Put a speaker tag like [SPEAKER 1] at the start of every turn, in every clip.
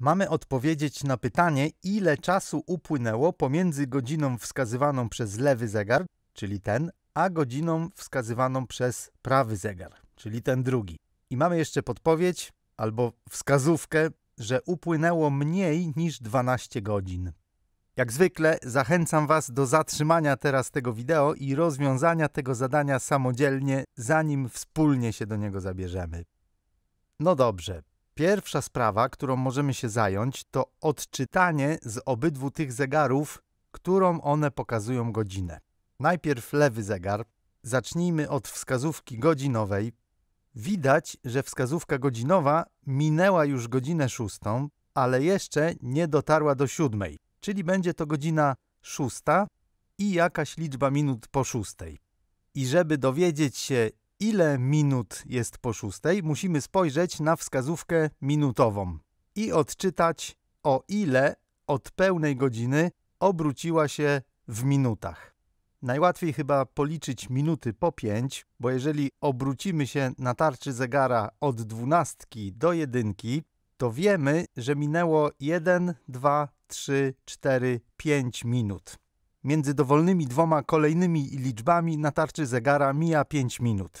[SPEAKER 1] mamy odpowiedzieć na pytanie, ile czasu upłynęło pomiędzy godziną wskazywaną przez lewy zegar, czyli ten, a godziną wskazywaną przez prawy zegar, czyli ten drugi. I mamy jeszcze podpowiedź albo wskazówkę, że upłynęło mniej niż 12 godzin. Jak zwykle zachęcam Was do zatrzymania teraz tego wideo i rozwiązania tego zadania samodzielnie, zanim wspólnie się do niego zabierzemy. No dobrze, Pierwsza sprawa, którą możemy się zająć, to odczytanie z obydwu tych zegarów, którą one pokazują godzinę. Najpierw lewy zegar. Zacznijmy od wskazówki godzinowej. Widać, że wskazówka godzinowa minęła już godzinę szóstą, ale jeszcze nie dotarła do siódmej, czyli będzie to godzina szósta i jakaś liczba minut po szóstej. I żeby dowiedzieć się, ile minut jest po szóstej, musimy spojrzeć na wskazówkę minutową i odczytać, o ile od pełnej godziny obróciła się w minutach. Najłatwiej chyba policzyć minuty po 5, bo jeżeli obrócimy się na tarczy zegara od dwunastki do jedynki, to wiemy, że minęło 1, 2, 3, 4, 5 minut. Między dowolnymi dwoma kolejnymi liczbami na tarczy zegara mija 5 minut.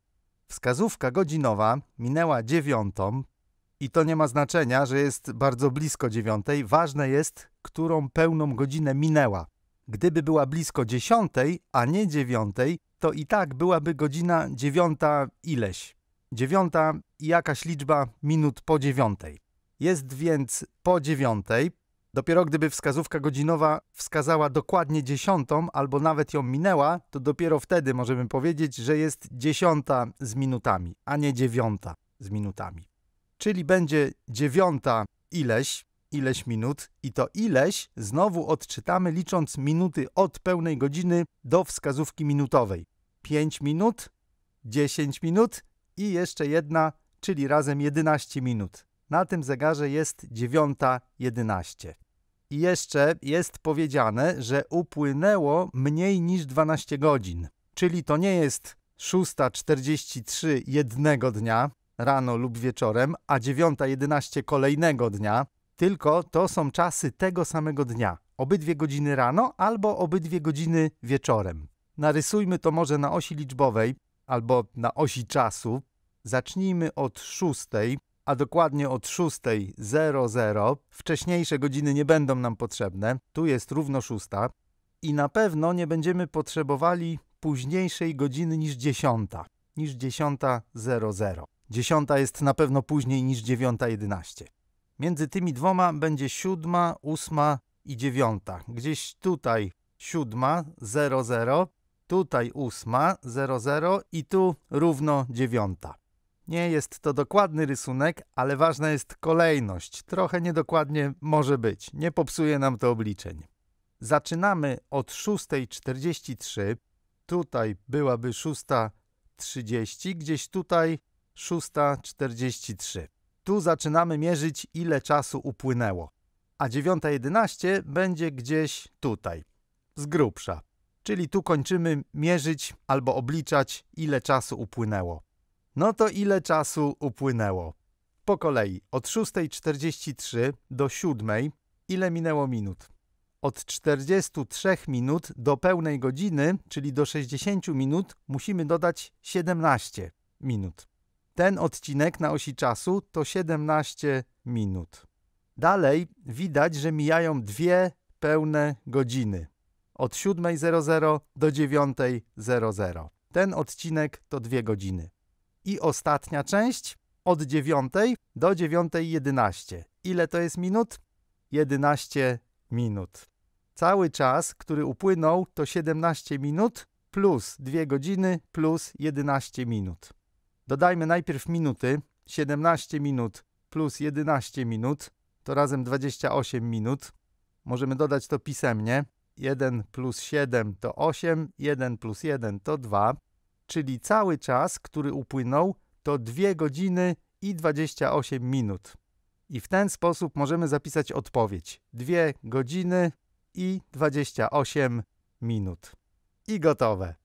[SPEAKER 1] Wskazówka godzinowa minęła dziewiątą i to nie ma znaczenia, że jest bardzo blisko dziewiątej. Ważne jest, którą pełną godzinę minęła. Gdyby była blisko dziesiątej, a nie dziewiątej, to i tak byłaby godzina dziewiąta ileś. Dziewiąta i jakaś liczba minut po dziewiątej. Jest więc po dziewiątej, Dopiero gdyby wskazówka godzinowa wskazała dokładnie dziesiątą albo nawet ją minęła, to dopiero wtedy możemy powiedzieć, że jest dziesiąta z minutami, a nie dziewiąta z minutami. Czyli będzie dziewiąta ileś, ileś minut i to ileś znowu odczytamy licząc minuty od pełnej godziny do wskazówki minutowej. 5 minut, 10 minut i jeszcze jedna, czyli razem 11 minut. Na tym zegarze jest 9.11. I jeszcze jest powiedziane, że upłynęło mniej niż 12 godzin. Czyli to nie jest 6.43 jednego dnia rano lub wieczorem, a 9.11 kolejnego dnia, tylko to są czasy tego samego dnia. Obydwie godziny rano albo obydwie godziny wieczorem. Narysujmy to może na osi liczbowej albo na osi czasu. Zacznijmy od szóstej, a dokładnie od 6.00. Wcześniejsze godziny nie będą nam potrzebne, tu jest równo 6. I na pewno nie będziemy potrzebowali późniejszej godziny niż 10, niż 10.00. 10 jest na pewno później niż 9.11. Między tymi dwoma będzie 7, 8 i 9. Gdzieś tutaj 7.00, tutaj 8.00 i tu równo 9. Nie jest to dokładny rysunek, ale ważna jest kolejność. Trochę niedokładnie może być. Nie popsuje nam to obliczeń. Zaczynamy od 6.43. Tutaj byłaby 6.30, gdzieś tutaj 6.43. Tu zaczynamy mierzyć, ile czasu upłynęło. A 9.11 będzie gdzieś tutaj, z grubsza. Czyli tu kończymy mierzyć albo obliczać, ile czasu upłynęło. No to ile czasu upłynęło? Po kolei od 6.43 do 7.00 ile minęło minut? Od 43 minut do pełnej godziny, czyli do 60 minut, musimy dodać 17 minut. Ten odcinek na osi czasu to 17 minut. Dalej widać, że mijają dwie pełne godziny. Od 7.00 do 9.00. Ten odcinek to dwie godziny. I ostatnia część od 9 do 9.11. Ile to jest minut? 11 minut. Cały czas, który upłynął, to 17 minut plus 2 godziny plus 11 minut. Dodajmy najpierw minuty. 17 minut plus 11 minut to razem 28 minut. Możemy dodać to pisemnie. 1 plus 7 to 8, 1 plus 1 to 2 czyli cały czas, który upłynął, to 2 godziny i 28 minut. I w ten sposób możemy zapisać odpowiedź 2 godziny i 28 minut. I gotowe.